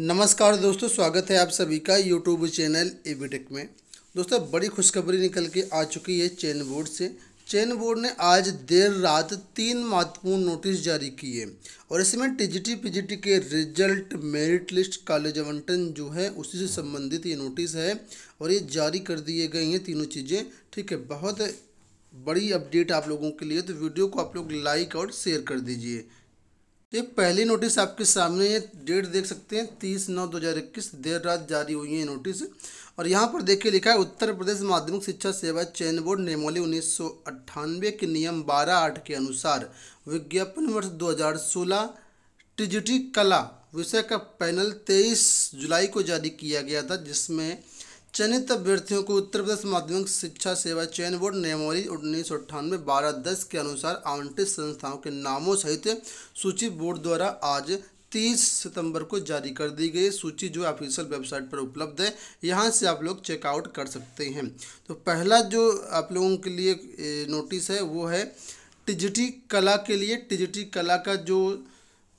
नमस्कार दोस्तों स्वागत है आप सभी का यूट्यूब चैनल एबीटेक में दोस्तों बड़ी खुशखबरी निकल के आ चुकी है चैन बोर्ड से चैन बोर्ड ने आज देर रात तीन महत्वपूर्ण नोटिस जारी किए और इसमें टीजीटी पीजीटी के रिजल्ट मेरिट लिस्ट कॉलेज आवंटन जो है उसी से संबंधित ये नोटिस है और ये जारी कर दिए गए हैं तीनों चीज़ें ठीक है बहुत बड़ी अपडेट आप लोगों के लिए तो वीडियो को आप लोग लाइक और शेयर कर दीजिए ये पहली नोटिस आपके सामने ये डेट देख सकते हैं तीस नौ दो हज़ार इक्कीस देर रात जारी हुई है नोटिस और यहाँ पर देखिए लिखा है उत्तर प्रदेश माध्यमिक शिक्षा सेवा चयन बोर्ड नेमोली उन्नीस सौ अट्ठानवे के नियम बारह आठ के अनुसार विज्ञापन वर्ष दो हज़ार सोलह टिजिटी कला विषय का पैनल तेईस जुलाई को जारी किया गया था जिसमें चयनित अभ्यर्थियों को उत्तर प्रदेश माध्यमिक शिक्षा सेवा चयन बोर्ड नेमोरी उन्नीस सौ अट्ठानवे बारह दस के अनुसार आवंटित संस्थाओं के नामों सहित सूची बोर्ड द्वारा आज तीस सितंबर को जारी कर दी गई सूची जो ऑफिशियल वेबसाइट पर उपलब्ध है यहाँ से आप लोग चेकआउट कर सकते हैं तो पहला जो आप लोगों के लिए नोटिस है वो है टिजिटी कला के लिए टिजिटी कला का जो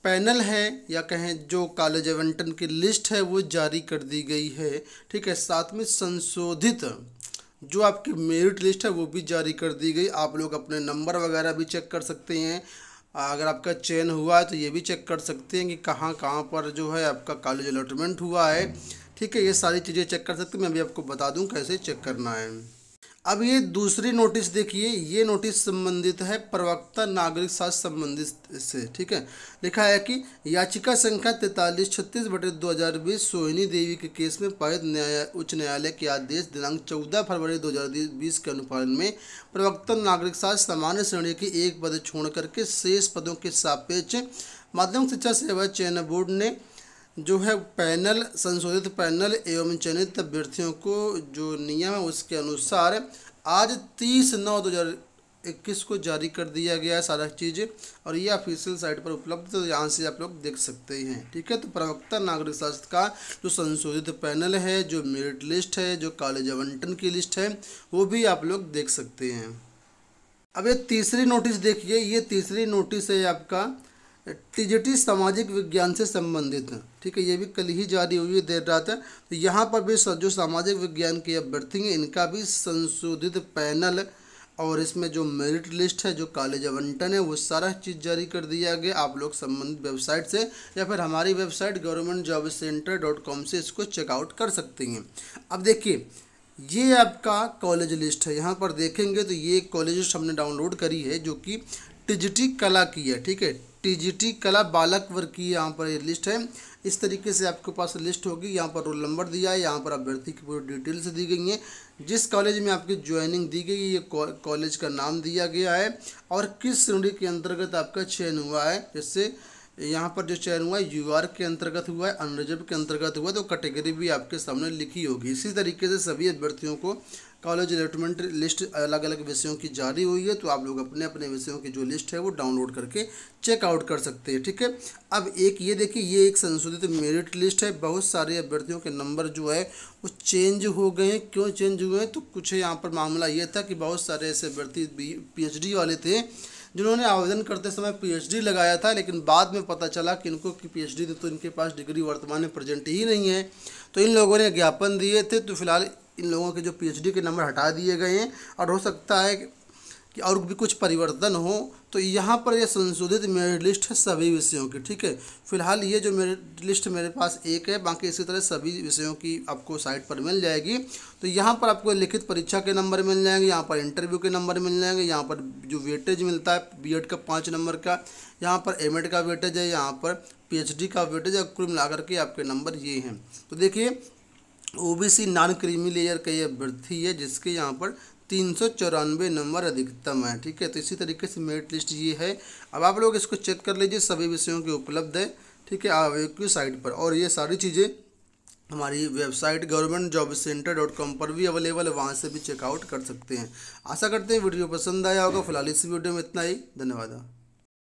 पैनल है या कहें जो कॉलेज एवंटन की लिस्ट है वो जारी कर दी गई है ठीक है साथ में संशोधित जो आपकी मेरिट लिस्ट है वो भी जारी कर दी गई आप लोग अपने नंबर वगैरह भी चेक कर सकते हैं अगर आपका चयन हुआ है तो ये भी चेक कर सकते हैं कि कहाँ कहाँ पर जो है आपका कॉलेज अलॉटमेंट हुआ है ठीक है ये सारी चीज़ें चेक कर सकते हैं मैं भी आपको बता दूँ कैसे चेक करना है अब ये दूसरी नोटिस देखिए ये नोटिस संबंधित है प्रवक्ता नागरिक साथ संबंधित से ठीक है लिखा है कि याचिका संख्या तैतालीस छत्तीस बटे दो हज़ार बीस सोहिनी देवी के केस में पारित न्याय उच्च न्यायालय के आदेश दिनांक चौदह फरवरी दो हज़ार बीस के अनुपालन में प्रवक्ता नागरिक साथ सामान्य श्रेणी के एक पद छोड़ करके शेष पदों के सापेक्ष माध्यमिक शिक्षा सेवा चयन बोर्ड ने जो है पैनल संशोधित पैनल एवं चयनित अभ्यर्थियों को जो नियम है उसके अनुसार आज तीस नौ दो हज़ार इक्कीस को जारी कर दिया गया है सारा चीज़ें और ये ऑफिशियल साइट पर उपलब्ध तो यहाँ से आप लोग देख सकते हैं ठीक है तो प्रवक्ता नागरिक शास्त्र का जो संशोधित पैनल है जो मेरिट लिस्ट है जो कॉलेज आवंटन की लिस्ट है वो भी आप लोग देख सकते हैं अब ये तीसरी नोटिस देखिए ये तीसरी नोटिस है आपका टिजिटी सामाजिक विज्ञान से संबंधित हैं ठीक है ये भी कल ही जारी हुई देर रात है तो यहाँ पर भी जो सामाजिक विज्ञान के अभ्यर्थी हैं इनका भी संशोधित पैनल और इसमें जो मेरिट लिस्ट है जो कॉलेज आवंटन है वो सारा चीज़ जारी कर दिया गया आप लोग संबंधित वेबसाइट से या फिर हमारी website government job centre dot com से इसको चेकआउट कर सकते हैं अब देखिए ये आपका कॉलेज लिस्ट है यहाँ पर देखेंगे तो ये कॉलेज लिस्ट हमने डाउनलोड करी है जो कि टिजटी कला की है ठीक है टीजीटी कला बालक वर्ग की यहाँ पर ये लिस्ट है इस तरीके से आपके पास लिस्ट होगी यहाँ पर रोल नंबर दिया है यहाँ पर अभ्यर्थी की पूरी डिटेल्स दी गई हैं जिस कॉलेज में आपकी ज्वाइनिंग दी गई है ये कॉलेज का नाम दिया गया है और किस श्रेणी के अंतर्गत आपका चयन हुआ है जिससे यहाँ पर जो चयन हुआ है यू आर के अंतर्गत हुआ है अनरिजर्व के अंतर्गत हुआ है तो कैटेगरी भी आपके सामने लिखी होगी इसी तरीके से सभी अभ्यर्थियों को कॉलेज अलॉटमेंट लिस्ट अलग अलग विषयों की जारी हुई है तो आप लोग अपने अपने विषयों की जो लिस्ट है वो डाउनलोड करके चेकआउट कर सकते हैं ठीक है अब एक ये देखिए ये एक संशोधित मेरिट लिस्ट है बहुत सारे अभ्यर्थियों के नंबर जो है वो चेंज हो गए हैं क्यों चेंज हुए हैं तो कुछ यहाँ पर मामला ये था कि बहुत सारे ऐसे अभ्यर्थी पी वाले थे जिन्होंने आवेदन करते समय पीएचडी लगाया था लेकिन बाद में पता चला कि इनको की पीएचडी तो इनके पास डिग्री वर्तमान में प्रेजेंट ही नहीं है तो इन लोगों ने ज्ञापन दिए थे तो फिलहाल इन लोगों के जो पी के नंबर हटा दिए गए हैं और हो सकता है कि और भी कुछ परिवर्तन हो तो यहाँ पर ये संशोधित मेरिट लिस्ट है सभी विषयों की ठीक है फिलहाल ये जो मेरिट लिस्ट मेरे पास एक है बाकी इसी तरह सभी विषयों की आपको साइट पर मिल जाएगी तो यहाँ पर आपको लिखित परीक्षा के नंबर मिल जाएंगे यहाँ पर इंटरव्यू के नंबर मिल जाएंगे यहाँ पर जो वेटेज मिलता है बी का पाँच नंबर का यहाँ पर एम का वेटेज है यहाँ पर पी का वेटेज है कुल मिलाकर के आपके नंबर ये हैं तो देखिए ओबीसी नॉन क्रीमी लेयर का ये अभ्यर्थी है जिसके यहाँ पर तीन सौ चौरानवे नंबर अधिकतम है ठीक है तो इसी तरीके से मेरिट लिस्ट ये है अब आप लोग इसको चेक कर लीजिए सभी विषयों के उपलब्ध है ठीक है आवे की साइट पर और ये सारी चीज़ें हमारी website government job centre dot com पर भी अवेलेबल है वहाँ से भी चेकआउट कर सकते हैं आशा करते हैं वीडियो पसंद आया होगा फिलहाल इस वीडियो में इतना ही धन्यवाद